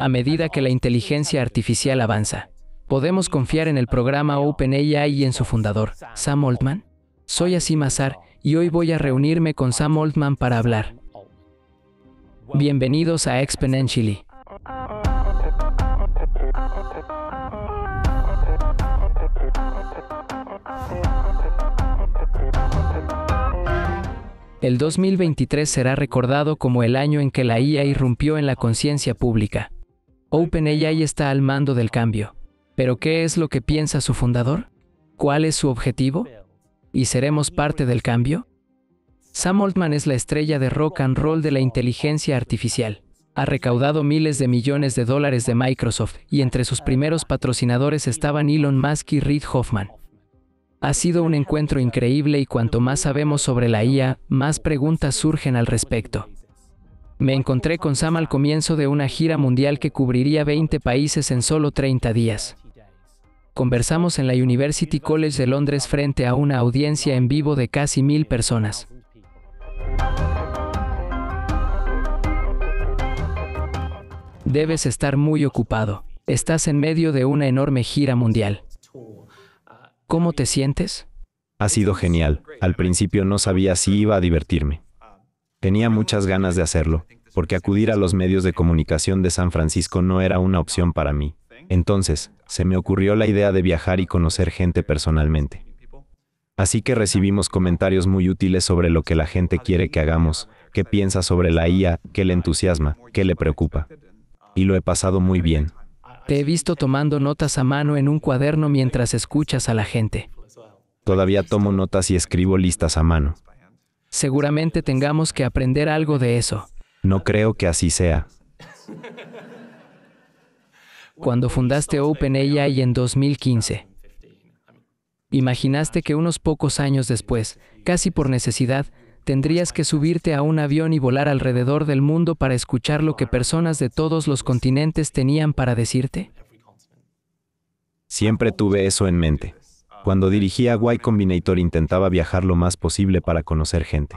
a medida que la inteligencia artificial avanza. ¿Podemos confiar en el programa OpenAI y en su fundador, Sam Altman? Soy Asim Azar y hoy voy a reunirme con Sam Altman para hablar. Bienvenidos a Exponentially. El 2023 será recordado como el año en que la IA irrumpió en la conciencia pública. OpenAI está al mando del cambio. Pero ¿qué es lo que piensa su fundador? ¿Cuál es su objetivo? ¿Y seremos parte del cambio? Sam Altman es la estrella de rock and roll de la inteligencia artificial. Ha recaudado miles de millones de dólares de Microsoft y entre sus primeros patrocinadores estaban Elon Musk y Reid Hoffman. Ha sido un encuentro increíble y cuanto más sabemos sobre la IA, más preguntas surgen al respecto. Me encontré con Sam al comienzo de una gira mundial que cubriría 20 países en solo 30 días. Conversamos en la University College de Londres frente a una audiencia en vivo de casi mil personas. Debes estar muy ocupado. Estás en medio de una enorme gira mundial. ¿Cómo te sientes? Ha sido genial. Al principio no sabía si iba a divertirme. Tenía muchas ganas de hacerlo, porque acudir a los medios de comunicación de San Francisco no era una opción para mí. Entonces, se me ocurrió la idea de viajar y conocer gente personalmente. Así que recibimos comentarios muy útiles sobre lo que la gente quiere que hagamos, qué piensa sobre la IA, qué le entusiasma, qué le preocupa. Y lo he pasado muy bien. Te he visto tomando notas a mano en un cuaderno mientras escuchas a la gente. Todavía tomo notas y escribo listas a mano. Seguramente tengamos que aprender algo de eso. No creo que así sea. Cuando fundaste OpenAI en 2015, imaginaste que unos pocos años después, casi por necesidad, tendrías que subirte a un avión y volar alrededor del mundo para escuchar lo que personas de todos los continentes tenían para decirte? Siempre tuve eso en mente. Cuando dirigía Y Combinator intentaba viajar lo más posible para conocer gente.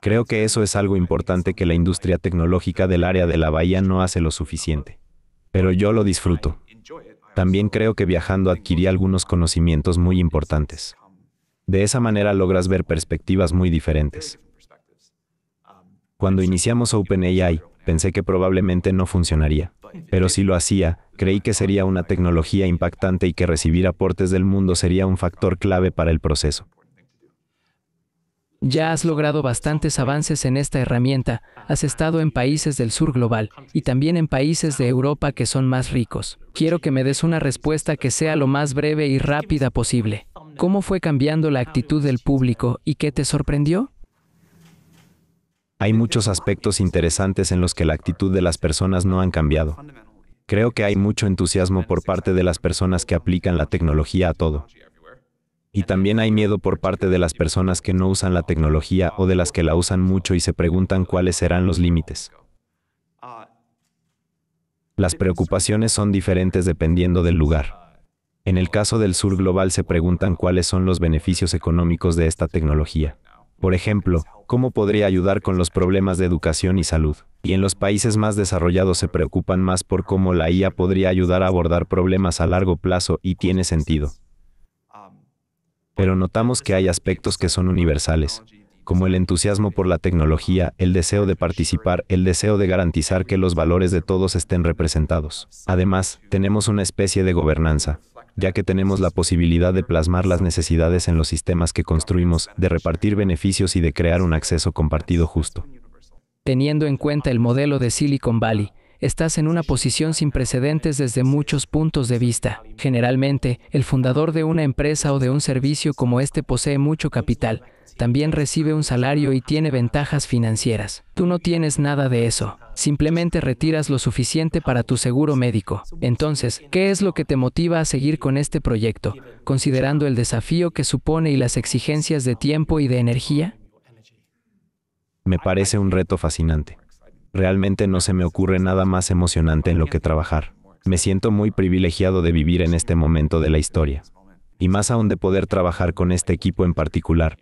Creo que eso es algo importante que la industria tecnológica del área de la bahía no hace lo suficiente. Pero yo lo disfruto. También creo que viajando adquirí algunos conocimientos muy importantes. De esa manera logras ver perspectivas muy diferentes. Cuando iniciamos OpenAI, pensé que probablemente no funcionaría. Pero si lo hacía, creí que sería una tecnología impactante y que recibir aportes del mundo sería un factor clave para el proceso. Ya has logrado bastantes avances en esta herramienta, has estado en países del sur global y también en países de Europa que son más ricos. Quiero que me des una respuesta que sea lo más breve y rápida posible. ¿Cómo fue cambiando la actitud del público y qué te sorprendió? Hay muchos aspectos interesantes en los que la actitud de las personas no han cambiado. Creo que hay mucho entusiasmo por parte de las personas que aplican la tecnología a todo. Y también hay miedo por parte de las personas que no usan la tecnología o de las que la usan mucho y se preguntan cuáles serán los límites. Las preocupaciones son diferentes dependiendo del lugar. En el caso del sur global se preguntan cuáles son los beneficios económicos de esta tecnología. Por ejemplo, ¿cómo podría ayudar con los problemas de educación y salud? Y en los países más desarrollados se preocupan más por cómo la IA podría ayudar a abordar problemas a largo plazo y tiene sentido pero notamos que hay aspectos que son universales, como el entusiasmo por la tecnología, el deseo de participar, el deseo de garantizar que los valores de todos estén representados. Además, tenemos una especie de gobernanza, ya que tenemos la posibilidad de plasmar las necesidades en los sistemas que construimos, de repartir beneficios y de crear un acceso compartido justo. Teniendo en cuenta el modelo de Silicon Valley, estás en una posición sin precedentes desde muchos puntos de vista. Generalmente, el fundador de una empresa o de un servicio como este posee mucho capital, también recibe un salario y tiene ventajas financieras. Tú no tienes nada de eso. Simplemente retiras lo suficiente para tu seguro médico. Entonces, ¿qué es lo que te motiva a seguir con este proyecto, considerando el desafío que supone y las exigencias de tiempo y de energía? Me parece un reto fascinante. Realmente no se me ocurre nada más emocionante en lo que trabajar. Me siento muy privilegiado de vivir en este momento de la historia. Y más aún de poder trabajar con este equipo en particular.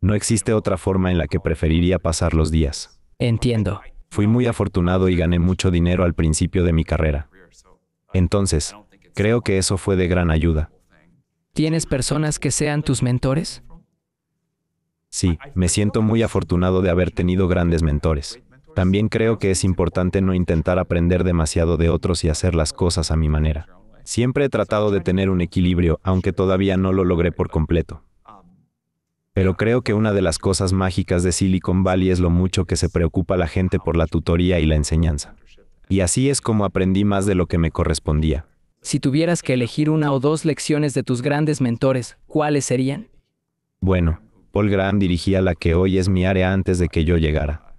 No existe otra forma en la que preferiría pasar los días. Entiendo. Fui muy afortunado y gané mucho dinero al principio de mi carrera. Entonces, creo que eso fue de gran ayuda. ¿Tienes personas que sean tus mentores? Sí, me siento muy afortunado de haber tenido grandes mentores. También creo que es importante no intentar aprender demasiado de otros y hacer las cosas a mi manera. Siempre he tratado de tener un equilibrio, aunque todavía no lo logré por completo. Pero creo que una de las cosas mágicas de Silicon Valley es lo mucho que se preocupa la gente por la tutoría y la enseñanza. Y así es como aprendí más de lo que me correspondía. Si tuvieras que elegir una o dos lecciones de tus grandes mentores, ¿cuáles serían? Bueno, Paul Graham dirigía la que hoy es mi área antes de que yo llegara.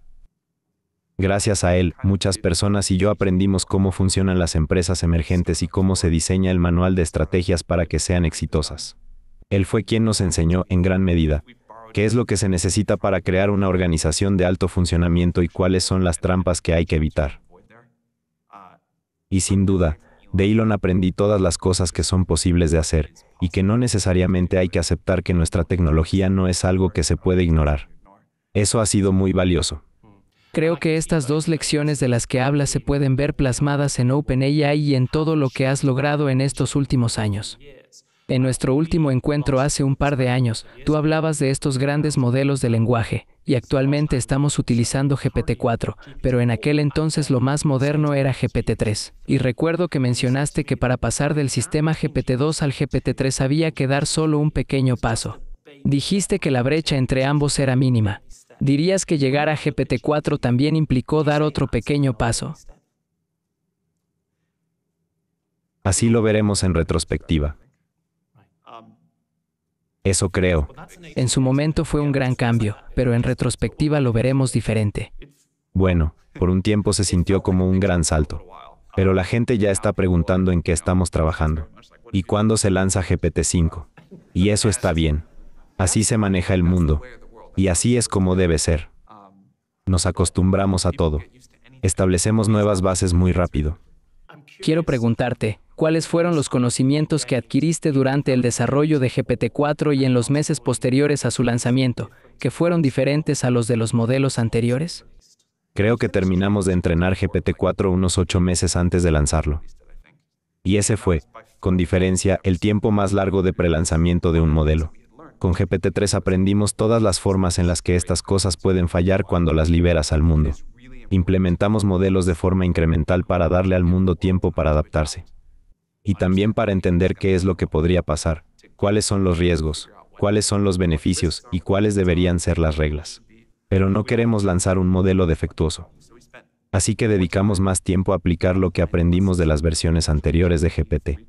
Gracias a él, muchas personas y yo aprendimos cómo funcionan las empresas emergentes y cómo se diseña el manual de estrategias para que sean exitosas. Él fue quien nos enseñó, en gran medida, qué es lo que se necesita para crear una organización de alto funcionamiento y cuáles son las trampas que hay que evitar. Y sin duda, de Elon aprendí todas las cosas que son posibles de hacer, y que no necesariamente hay que aceptar que nuestra tecnología no es algo que se puede ignorar. Eso ha sido muy valioso. Creo que estas dos lecciones de las que hablas se pueden ver plasmadas en OpenAI y en todo lo que has logrado en estos últimos años. En nuestro último encuentro hace un par de años, tú hablabas de estos grandes modelos de lenguaje, y actualmente estamos utilizando GPT-4, pero en aquel entonces lo más moderno era GPT-3. Y recuerdo que mencionaste que para pasar del sistema GPT-2 al GPT-3 había que dar solo un pequeño paso. Dijiste que la brecha entre ambos era mínima dirías que llegar a GPT-4 también implicó dar otro pequeño paso. Así lo veremos en retrospectiva. Eso creo. En su momento fue un gran cambio, pero en retrospectiva lo veremos diferente. Bueno, por un tiempo se sintió como un gran salto. Pero la gente ya está preguntando en qué estamos trabajando. ¿Y cuándo se lanza GPT-5? Y eso está bien. Así se maneja el mundo. Y así es como debe ser. Nos acostumbramos a todo. Establecemos nuevas bases muy rápido. Quiero preguntarte, ¿cuáles fueron los conocimientos que adquiriste durante el desarrollo de GPT-4 y en los meses posteriores a su lanzamiento, que fueron diferentes a los de los modelos anteriores? Creo que terminamos de entrenar GPT-4 unos ocho meses antes de lanzarlo. Y ese fue, con diferencia, el tiempo más largo de prelanzamiento de un modelo. Con GPT-3 aprendimos todas las formas en las que estas cosas pueden fallar cuando las liberas al mundo. Implementamos modelos de forma incremental para darle al mundo tiempo para adaptarse. Y también para entender qué es lo que podría pasar, cuáles son los riesgos, cuáles son los beneficios y cuáles deberían ser las reglas. Pero no queremos lanzar un modelo defectuoso. Así que dedicamos más tiempo a aplicar lo que aprendimos de las versiones anteriores de GPT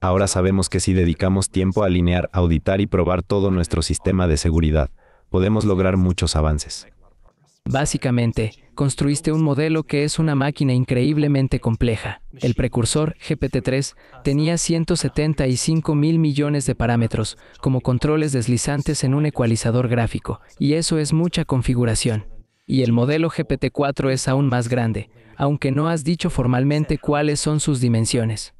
ahora sabemos que si dedicamos tiempo a alinear, auditar y probar todo nuestro sistema de seguridad, podemos lograr muchos avances. Básicamente, construiste un modelo que es una máquina increíblemente compleja. El precursor, GPT-3, tenía 175 mil millones de parámetros, como controles deslizantes en un ecualizador gráfico, y eso es mucha configuración. Y el modelo GPT-4 es aún más grande, aunque no has dicho formalmente cuáles son sus dimensiones.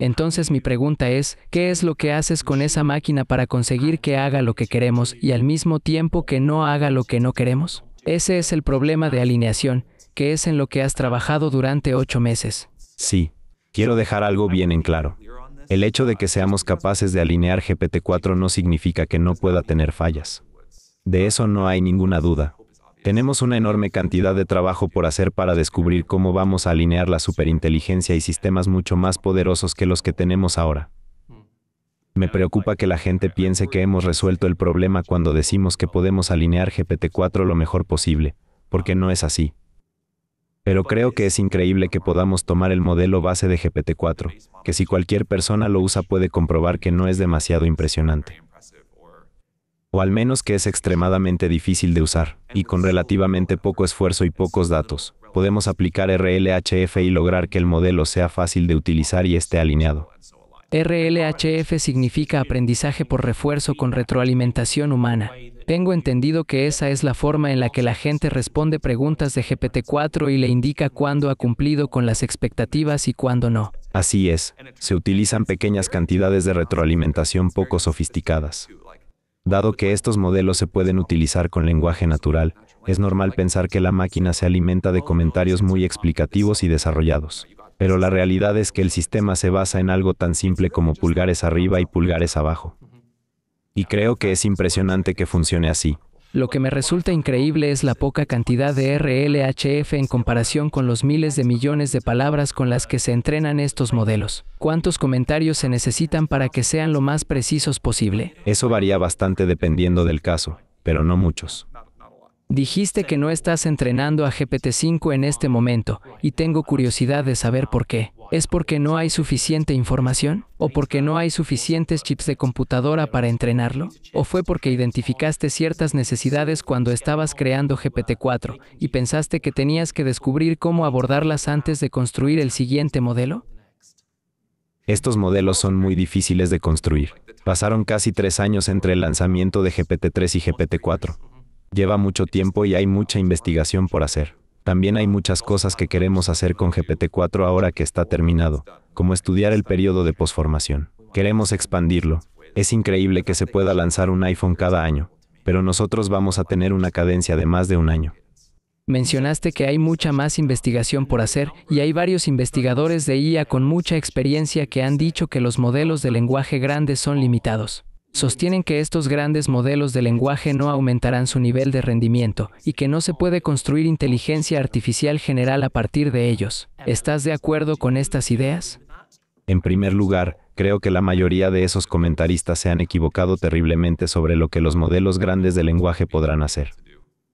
Entonces mi pregunta es, ¿qué es lo que haces con esa máquina para conseguir que haga lo que queremos y al mismo tiempo que no haga lo que no queremos? Ese es el problema de alineación, que es en lo que has trabajado durante ocho meses. Sí. Quiero dejar algo bien en claro. El hecho de que seamos capaces de alinear GPT-4 no significa que no pueda tener fallas. De eso no hay ninguna duda. Tenemos una enorme cantidad de trabajo por hacer para descubrir cómo vamos a alinear la superinteligencia y sistemas mucho más poderosos que los que tenemos ahora. Me preocupa que la gente piense que hemos resuelto el problema cuando decimos que podemos alinear GPT-4 lo mejor posible, porque no es así. Pero creo que es increíble que podamos tomar el modelo base de GPT-4, que si cualquier persona lo usa puede comprobar que no es demasiado impresionante o al menos que es extremadamente difícil de usar, y con relativamente poco esfuerzo y pocos datos, podemos aplicar RLHF y lograr que el modelo sea fácil de utilizar y esté alineado. RLHF significa aprendizaje por refuerzo con retroalimentación humana. Tengo entendido que esa es la forma en la que la gente responde preguntas de GPT-4 y le indica cuándo ha cumplido con las expectativas y cuándo no. Así es, se utilizan pequeñas cantidades de retroalimentación poco sofisticadas. Dado que estos modelos se pueden utilizar con lenguaje natural, es normal pensar que la máquina se alimenta de comentarios muy explicativos y desarrollados. Pero la realidad es que el sistema se basa en algo tan simple como pulgares arriba y pulgares abajo. Y creo que es impresionante que funcione así. Lo que me resulta increíble es la poca cantidad de RLHF en comparación con los miles de millones de palabras con las que se entrenan estos modelos. ¿Cuántos comentarios se necesitan para que sean lo más precisos posible? Eso varía bastante dependiendo del caso, pero no muchos. Dijiste que no estás entrenando a GPT-5 en este momento, y tengo curiosidad de saber por qué. ¿Es porque no hay suficiente información? ¿O porque no hay suficientes chips de computadora para entrenarlo? ¿O fue porque identificaste ciertas necesidades cuando estabas creando GPT-4 y pensaste que tenías que descubrir cómo abordarlas antes de construir el siguiente modelo? Estos modelos son muy difíciles de construir. Pasaron casi tres años entre el lanzamiento de GPT-3 y GPT-4. Lleva mucho tiempo y hay mucha investigación por hacer. También hay muchas cosas que queremos hacer con GPT-4 ahora que está terminado, como estudiar el periodo de posformación. Queremos expandirlo. Es increíble que se pueda lanzar un iPhone cada año, pero nosotros vamos a tener una cadencia de más de un año. Mencionaste que hay mucha más investigación por hacer y hay varios investigadores de IA con mucha experiencia que han dicho que los modelos de lenguaje grande son limitados. Sostienen que estos grandes modelos de lenguaje no aumentarán su nivel de rendimiento y que no se puede construir inteligencia artificial general a partir de ellos. ¿Estás de acuerdo con estas ideas? En primer lugar, creo que la mayoría de esos comentaristas se han equivocado terriblemente sobre lo que los modelos grandes de lenguaje podrán hacer.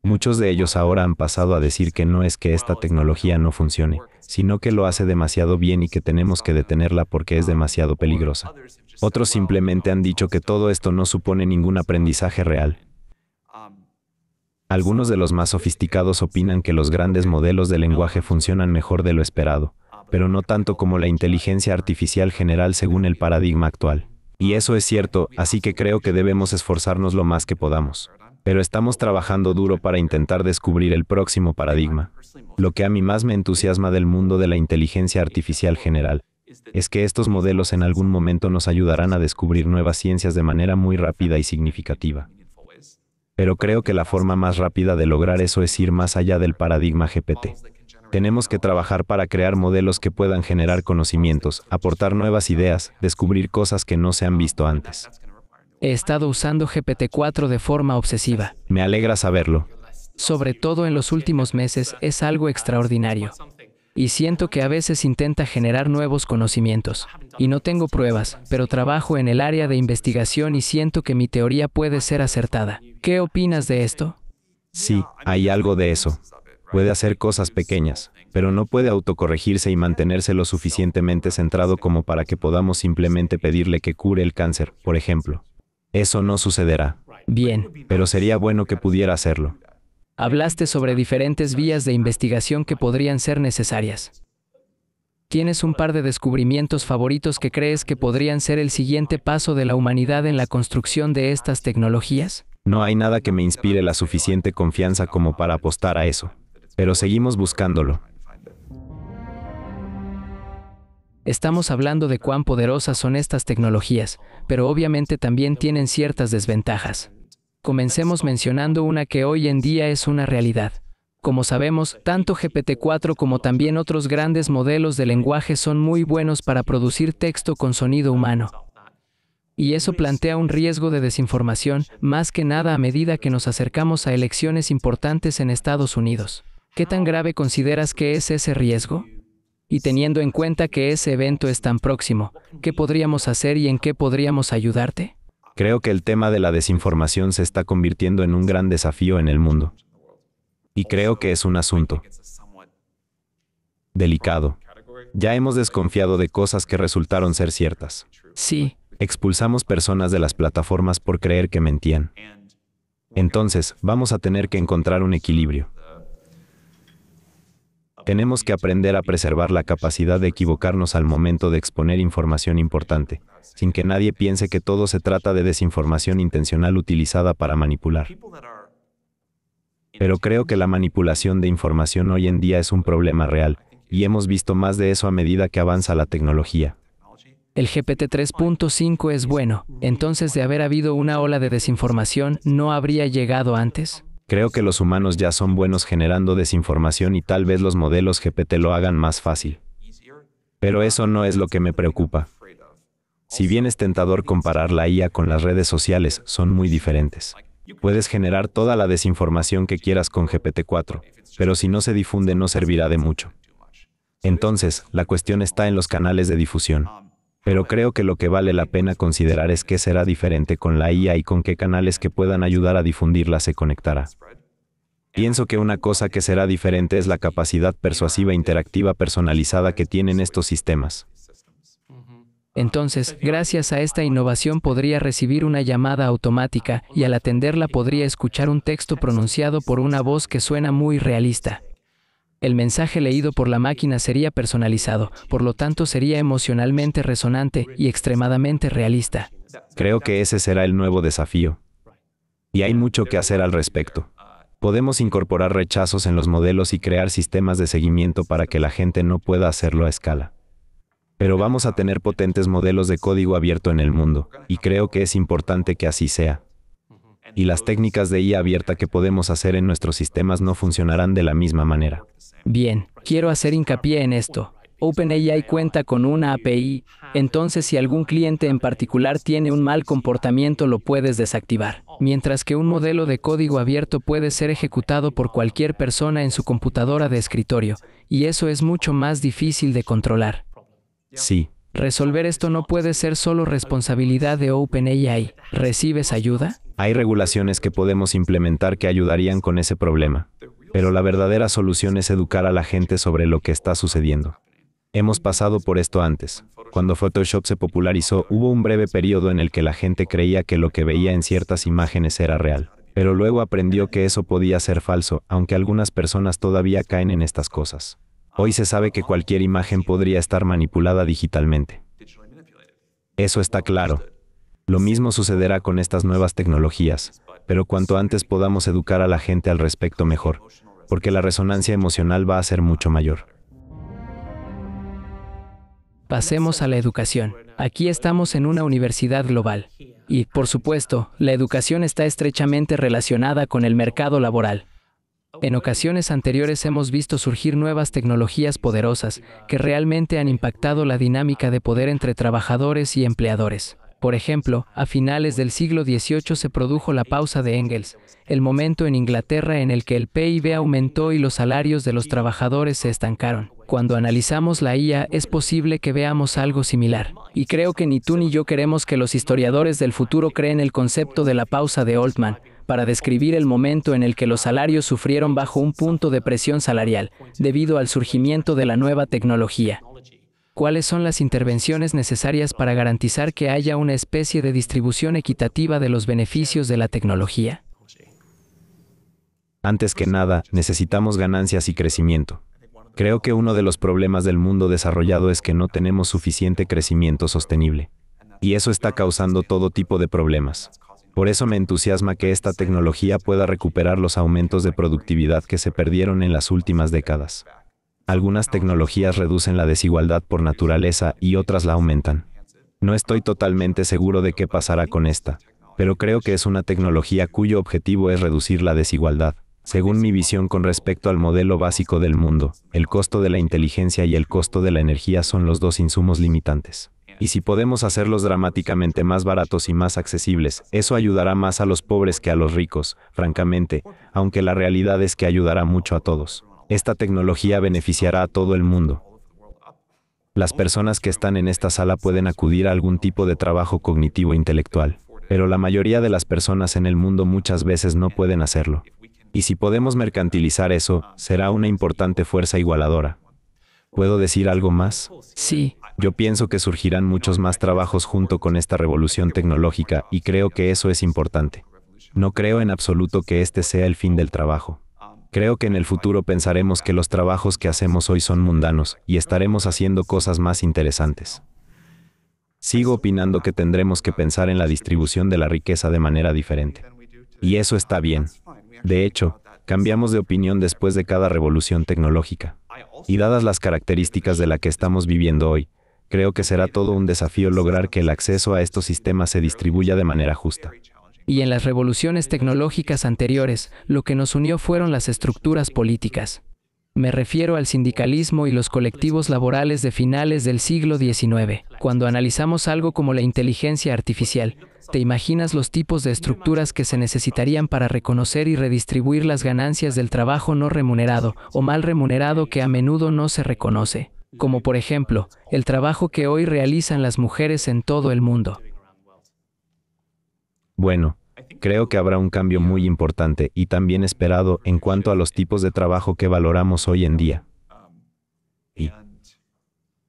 Muchos de ellos ahora han pasado a decir que no es que esta tecnología no funcione, sino que lo hace demasiado bien y que tenemos que detenerla porque es demasiado peligrosa. Otros simplemente han dicho que todo esto no supone ningún aprendizaje real. Algunos de los más sofisticados opinan que los grandes modelos de lenguaje funcionan mejor de lo esperado, pero no tanto como la inteligencia artificial general según el paradigma actual. Y eso es cierto, así que creo que debemos esforzarnos lo más que podamos. Pero estamos trabajando duro para intentar descubrir el próximo paradigma, lo que a mí más me entusiasma del mundo de la inteligencia artificial general es que estos modelos en algún momento nos ayudarán a descubrir nuevas ciencias de manera muy rápida y significativa. Pero creo que la forma más rápida de lograr eso es ir más allá del paradigma GPT. Tenemos que trabajar para crear modelos que puedan generar conocimientos, aportar nuevas ideas, descubrir cosas que no se han visto antes. He estado usando GPT-4 de forma obsesiva. Me alegra saberlo. Sobre todo en los últimos meses es algo extraordinario y siento que a veces intenta generar nuevos conocimientos. Y no tengo pruebas, pero trabajo en el área de investigación y siento que mi teoría puede ser acertada. ¿Qué opinas de esto? Sí, hay algo de eso. Puede hacer cosas pequeñas, pero no puede autocorregirse y mantenerse lo suficientemente centrado como para que podamos simplemente pedirle que cure el cáncer, por ejemplo. Eso no sucederá. Bien. Pero sería bueno que pudiera hacerlo. Hablaste sobre diferentes vías de investigación que podrían ser necesarias. ¿Tienes un par de descubrimientos favoritos que crees que podrían ser el siguiente paso de la humanidad en la construcción de estas tecnologías? No hay nada que me inspire la suficiente confianza como para apostar a eso, pero seguimos buscándolo. Estamos hablando de cuán poderosas son estas tecnologías, pero obviamente también tienen ciertas desventajas. Comencemos mencionando una que hoy en día es una realidad. Como sabemos, tanto GPT-4 como también otros grandes modelos de lenguaje son muy buenos para producir texto con sonido humano. Y eso plantea un riesgo de desinformación, más que nada a medida que nos acercamos a elecciones importantes en Estados Unidos. ¿Qué tan grave consideras que es ese riesgo? Y teniendo en cuenta que ese evento es tan próximo, ¿qué podríamos hacer y en qué podríamos ayudarte? Creo que el tema de la desinformación se está convirtiendo en un gran desafío en el mundo. Y creo que es un asunto delicado. Ya hemos desconfiado de cosas que resultaron ser ciertas. Sí. Expulsamos personas de las plataformas por creer que mentían. Entonces, vamos a tener que encontrar un equilibrio. Tenemos que aprender a preservar la capacidad de equivocarnos al momento de exponer información importante, sin que nadie piense que todo se trata de desinformación intencional utilizada para manipular. Pero creo que la manipulación de información hoy en día es un problema real, y hemos visto más de eso a medida que avanza la tecnología. El GPT 3.5 es bueno, entonces de haber habido una ola de desinformación, ¿no habría llegado antes? Creo que los humanos ya son buenos generando desinformación y tal vez los modelos GPT lo hagan más fácil. Pero eso no es lo que me preocupa. Si bien es tentador comparar la IA con las redes sociales, son muy diferentes. Puedes generar toda la desinformación que quieras con GPT-4, pero si no se difunde no servirá de mucho. Entonces, la cuestión está en los canales de difusión. Pero creo que lo que vale la pena considerar es qué será diferente con la IA y con qué canales que puedan ayudar a difundirla se conectará. Pienso que una cosa que será diferente es la capacidad persuasiva e interactiva personalizada que tienen estos sistemas. Entonces, gracias a esta innovación podría recibir una llamada automática y al atenderla podría escuchar un texto pronunciado por una voz que suena muy realista. El mensaje leído por la máquina sería personalizado, por lo tanto sería emocionalmente resonante y extremadamente realista. Creo que ese será el nuevo desafío. Y hay mucho que hacer al respecto. Podemos incorporar rechazos en los modelos y crear sistemas de seguimiento para que la gente no pueda hacerlo a escala. Pero vamos a tener potentes modelos de código abierto en el mundo, y creo que es importante que así sea y las técnicas de IA abierta que podemos hacer en nuestros sistemas no funcionarán de la misma manera. Bien, quiero hacer hincapié en esto. OpenAI cuenta con una API, entonces si algún cliente en particular tiene un mal comportamiento lo puedes desactivar. Mientras que un modelo de código abierto puede ser ejecutado por cualquier persona en su computadora de escritorio, y eso es mucho más difícil de controlar. Sí. Resolver esto no puede ser solo responsabilidad de OpenAI. ¿Recibes ayuda? Hay regulaciones que podemos implementar que ayudarían con ese problema, pero la verdadera solución es educar a la gente sobre lo que está sucediendo. Hemos pasado por esto antes. Cuando Photoshop se popularizó, hubo un breve periodo en el que la gente creía que lo que veía en ciertas imágenes era real, pero luego aprendió que eso podía ser falso, aunque algunas personas todavía caen en estas cosas. Hoy se sabe que cualquier imagen podría estar manipulada digitalmente. Eso está claro, lo mismo sucederá con estas nuevas tecnologías, pero cuanto antes podamos educar a la gente al respecto mejor, porque la resonancia emocional va a ser mucho mayor. Pasemos a la educación. Aquí estamos en una universidad global. Y, por supuesto, la educación está estrechamente relacionada con el mercado laboral. En ocasiones anteriores hemos visto surgir nuevas tecnologías poderosas que realmente han impactado la dinámica de poder entre trabajadores y empleadores. Por ejemplo, a finales del siglo XVIII se produjo la pausa de Engels, el momento en Inglaterra en el que el PIB aumentó y los salarios de los trabajadores se estancaron. Cuando analizamos la IA es posible que veamos algo similar. Y creo que ni tú ni yo queremos que los historiadores del futuro creen el concepto de la pausa de Oldman, para describir el momento en el que los salarios sufrieron bajo un punto de presión salarial, debido al surgimiento de la nueva tecnología cuáles son las intervenciones necesarias para garantizar que haya una especie de distribución equitativa de los beneficios de la tecnología. Antes que nada, necesitamos ganancias y crecimiento. Creo que uno de los problemas del mundo desarrollado es que no tenemos suficiente crecimiento sostenible. Y eso está causando todo tipo de problemas. Por eso me entusiasma que esta tecnología pueda recuperar los aumentos de productividad que se perdieron en las últimas décadas. Algunas tecnologías reducen la desigualdad por naturaleza y otras la aumentan. No estoy totalmente seguro de qué pasará con esta, pero creo que es una tecnología cuyo objetivo es reducir la desigualdad. Según mi visión con respecto al modelo básico del mundo, el costo de la inteligencia y el costo de la energía son los dos insumos limitantes. Y si podemos hacerlos dramáticamente más baratos y más accesibles, eso ayudará más a los pobres que a los ricos, francamente, aunque la realidad es que ayudará mucho a todos. Esta tecnología beneficiará a todo el mundo. Las personas que están en esta sala pueden acudir a algún tipo de trabajo cognitivo e intelectual, pero la mayoría de las personas en el mundo muchas veces no pueden hacerlo. Y si podemos mercantilizar eso, será una importante fuerza igualadora. ¿Puedo decir algo más? Sí. Yo pienso que surgirán muchos más trabajos junto con esta revolución tecnológica y creo que eso es importante. No creo en absoluto que este sea el fin del trabajo. Creo que en el futuro pensaremos que los trabajos que hacemos hoy son mundanos y estaremos haciendo cosas más interesantes. Sigo opinando que tendremos que pensar en la distribución de la riqueza de manera diferente. Y eso está bien. De hecho, cambiamos de opinión después de cada revolución tecnológica. Y dadas las características de la que estamos viviendo hoy, creo que será todo un desafío lograr que el acceso a estos sistemas se distribuya de manera justa y en las revoluciones tecnológicas anteriores, lo que nos unió fueron las estructuras políticas. Me refiero al sindicalismo y los colectivos laborales de finales del siglo XIX. Cuando analizamos algo como la inteligencia artificial, ¿te imaginas los tipos de estructuras que se necesitarían para reconocer y redistribuir las ganancias del trabajo no remunerado o mal remunerado que a menudo no se reconoce? Como por ejemplo, el trabajo que hoy realizan las mujeres en todo el mundo. Bueno, creo que habrá un cambio muy importante y también esperado en cuanto a los tipos de trabajo que valoramos hoy en día. Y,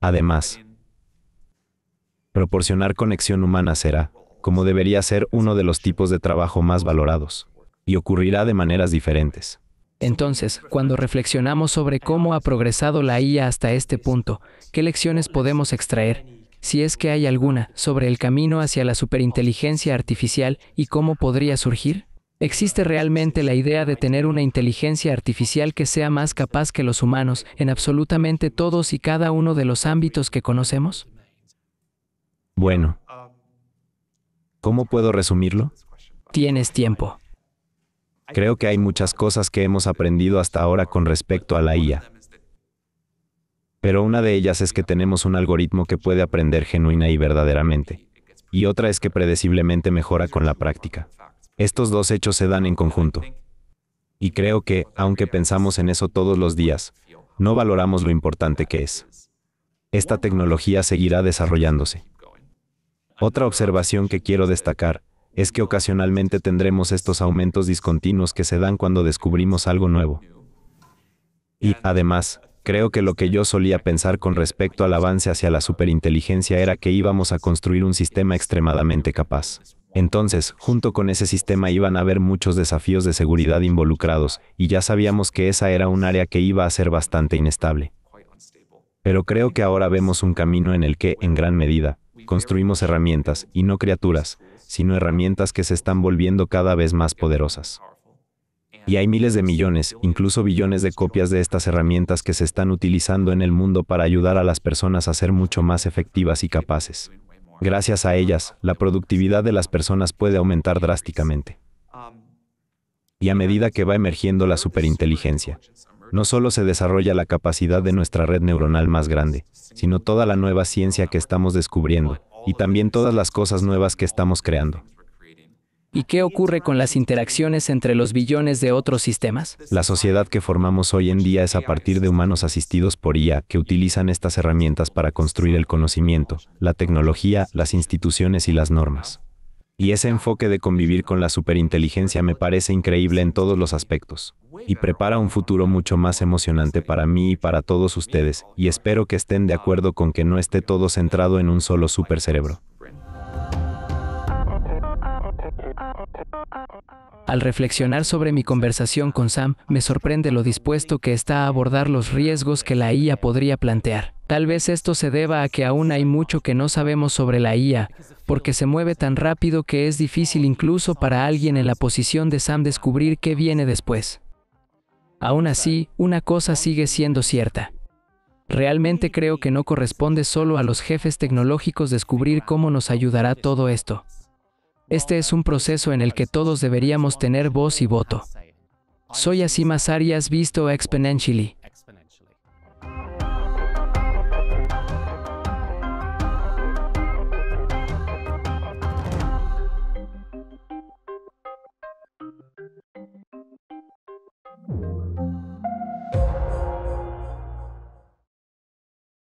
además, proporcionar conexión humana será, como debería ser, uno de los tipos de trabajo más valorados, y ocurrirá de maneras diferentes. Entonces, cuando reflexionamos sobre cómo ha progresado la IA hasta este punto, ¿qué lecciones podemos extraer? si es que hay alguna, sobre el camino hacia la superinteligencia artificial y cómo podría surgir? ¿Existe realmente la idea de tener una inteligencia artificial que sea más capaz que los humanos en absolutamente todos y cada uno de los ámbitos que conocemos? Bueno, ¿cómo puedo resumirlo? Tienes tiempo. Creo que hay muchas cosas que hemos aprendido hasta ahora con respecto a la IA. Pero una de ellas es que tenemos un algoritmo que puede aprender genuina y verdaderamente. Y otra es que predeciblemente mejora con la práctica. Estos dos hechos se dan en conjunto. Y creo que, aunque pensamos en eso todos los días, no valoramos lo importante que es. Esta tecnología seguirá desarrollándose. Otra observación que quiero destacar es que ocasionalmente tendremos estos aumentos discontinuos que se dan cuando descubrimos algo nuevo. Y, además, Creo que lo que yo solía pensar con respecto al avance hacia la superinteligencia era que íbamos a construir un sistema extremadamente capaz. Entonces, junto con ese sistema iban a haber muchos desafíos de seguridad involucrados, y ya sabíamos que esa era un área que iba a ser bastante inestable. Pero creo que ahora vemos un camino en el que, en gran medida, construimos herramientas, y no criaturas, sino herramientas que se están volviendo cada vez más poderosas. Y hay miles de millones, incluso billones de copias de estas herramientas que se están utilizando en el mundo para ayudar a las personas a ser mucho más efectivas y capaces. Gracias a ellas, la productividad de las personas puede aumentar drásticamente. Y a medida que va emergiendo la superinteligencia, no solo se desarrolla la capacidad de nuestra red neuronal más grande, sino toda la nueva ciencia que estamos descubriendo, y también todas las cosas nuevas que estamos creando. ¿Y qué ocurre con las interacciones entre los billones de otros sistemas? La sociedad que formamos hoy en día es a partir de humanos asistidos por IA que utilizan estas herramientas para construir el conocimiento, la tecnología, las instituciones y las normas. Y ese enfoque de convivir con la superinteligencia me parece increíble en todos los aspectos. Y prepara un futuro mucho más emocionante para mí y para todos ustedes, y espero que estén de acuerdo con que no esté todo centrado en un solo supercerebro. Al reflexionar sobre mi conversación con Sam, me sorprende lo dispuesto que está a abordar los riesgos que la IA podría plantear. Tal vez esto se deba a que aún hay mucho que no sabemos sobre la IA, porque se mueve tan rápido que es difícil incluso para alguien en la posición de Sam descubrir qué viene después. Aún así, una cosa sigue siendo cierta. Realmente creo que no corresponde solo a los jefes tecnológicos descubrir cómo nos ayudará todo esto. Este es un proceso en el que todos deberíamos tener voz y voto. Soy más Arias visto exponentially.